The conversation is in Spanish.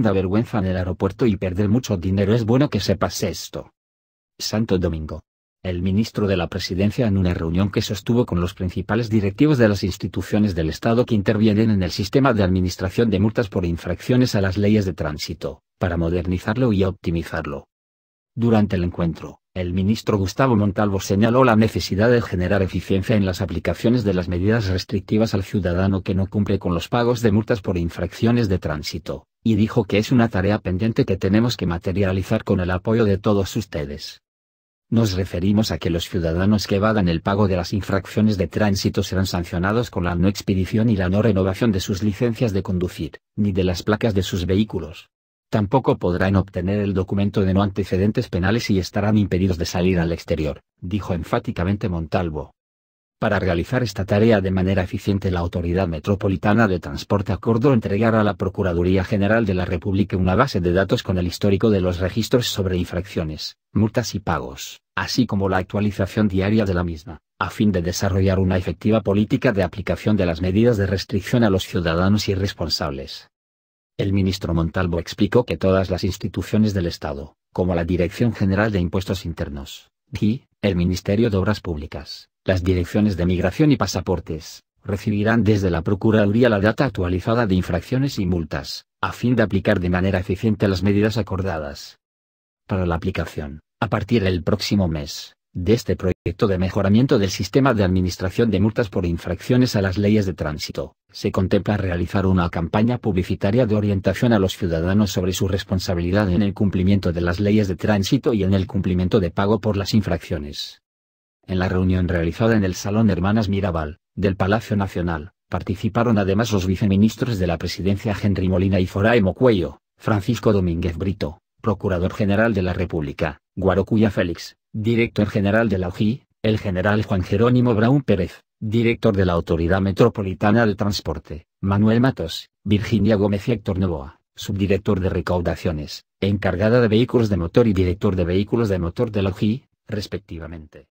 da vergüenza en el aeropuerto y perder mucho dinero es bueno que sepas esto. Santo Domingo. El ministro de la Presidencia en una reunión que sostuvo con los principales directivos de las instituciones del Estado que intervienen en el sistema de administración de multas por infracciones a las leyes de tránsito, para modernizarlo y optimizarlo. Durante el encuentro, el ministro Gustavo Montalvo señaló la necesidad de generar eficiencia en las aplicaciones de las medidas restrictivas al ciudadano que no cumple con los pagos de multas por infracciones de tránsito, y dijo que es una tarea pendiente que tenemos que materializar con el apoyo de todos ustedes. Nos referimos a que los ciudadanos que evadan el pago de las infracciones de tránsito serán sancionados con la no expedición y la no renovación de sus licencias de conducir, ni de las placas de sus vehículos. Tampoco podrán obtener el documento de no antecedentes penales y estarán impedidos de salir al exterior, dijo enfáticamente Montalvo. Para realizar esta tarea de manera eficiente la Autoridad Metropolitana de Transporte acordó entregar a la Procuraduría General de la República una base de datos con el histórico de los registros sobre infracciones, multas y pagos, así como la actualización diaria de la misma, a fin de desarrollar una efectiva política de aplicación de las medidas de restricción a los ciudadanos irresponsables. El ministro Montalvo explicó que todas las instituciones del Estado, como la Dirección General de Impuestos Internos, y, el Ministerio de Obras Públicas, las direcciones de Migración y Pasaportes, recibirán desde la Procuraduría la data actualizada de infracciones y multas, a fin de aplicar de manera eficiente las medidas acordadas. Para la aplicación, a partir del próximo mes, de este proyecto de mejoramiento del sistema de administración de multas por infracciones a las leyes de tránsito, se contempla realizar una campaña publicitaria de orientación a los ciudadanos sobre su responsabilidad en el cumplimiento de las leyes de tránsito y en el cumplimiento de pago por las infracciones. En la reunión realizada en el Salón Hermanas Mirabal, del Palacio Nacional, participaron además los viceministros de la Presidencia Henry Molina y foray Cuello, Francisco Domínguez Brito, Procurador General de la República, Guarocuya Félix, Director General de la UGI, el general Juan Jerónimo Braun Pérez, Director de la Autoridad Metropolitana de Transporte, Manuel Matos, Virginia Gómez y Héctor Novoa, Subdirector de Recaudaciones, encargada de Vehículos de Motor y Director de Vehículos de Motor de la respectivamente.